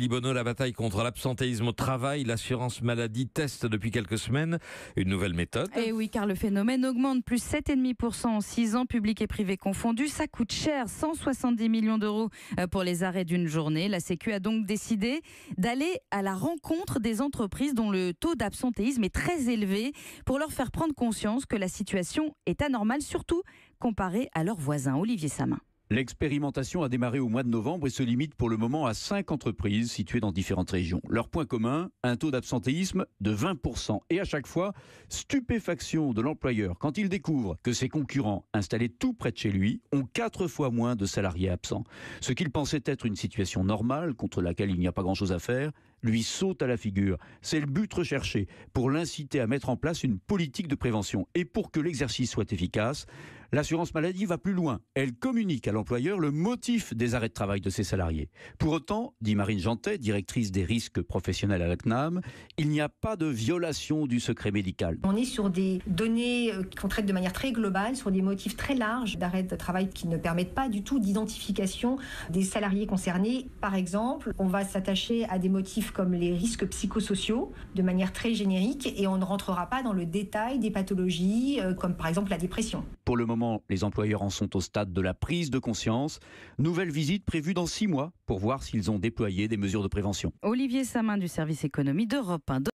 Libono, la bataille contre l'absentéisme au travail, l'assurance maladie teste depuis quelques semaines une nouvelle méthode. Et eh oui, car le phénomène augmente plus 7,5% en 6 ans, public et privé confondus. Ça coûte cher, 170 millions d'euros euh, pour les arrêts d'une journée. La Sécu a donc décidé d'aller à la rencontre des entreprises dont le taux d'absentéisme est très élevé pour leur faire prendre conscience que la situation est anormale, surtout comparée à leurs voisins. Olivier Samin. L'expérimentation a démarré au mois de novembre et se limite pour le moment à cinq entreprises situées dans différentes régions. Leur point commun, un taux d'absentéisme de 20%. Et à chaque fois, stupéfaction de l'employeur quand il découvre que ses concurrents, installés tout près de chez lui, ont quatre fois moins de salariés absents. Ce qu'il pensait être une situation normale, contre laquelle il n'y a pas grand-chose à faire, lui saute à la figure. C'est le but recherché pour l'inciter à mettre en place une politique de prévention. Et pour que l'exercice soit efficace, L'assurance maladie va plus loin. Elle communique à l'employeur le motif des arrêts de travail de ses salariés. Pour autant, dit Marine Jantet, directrice des risques professionnels à la CNAM, il n'y a pas de violation du secret médical. On est sur des données euh, qu'on traite de manière très globale, sur des motifs très larges d'arrêt de travail qui ne permettent pas du tout d'identification des salariés concernés. Par exemple, on va s'attacher à des motifs comme les risques psychosociaux de manière très générique et on ne rentrera pas dans le détail des pathologies euh, comme par exemple la dépression. Pour le moment, les employeurs en sont au stade de la prise de conscience. Nouvelle visite prévue dans six mois pour voir s'ils ont déployé des mesures de prévention. Olivier Samin du service économie d'Europe 1.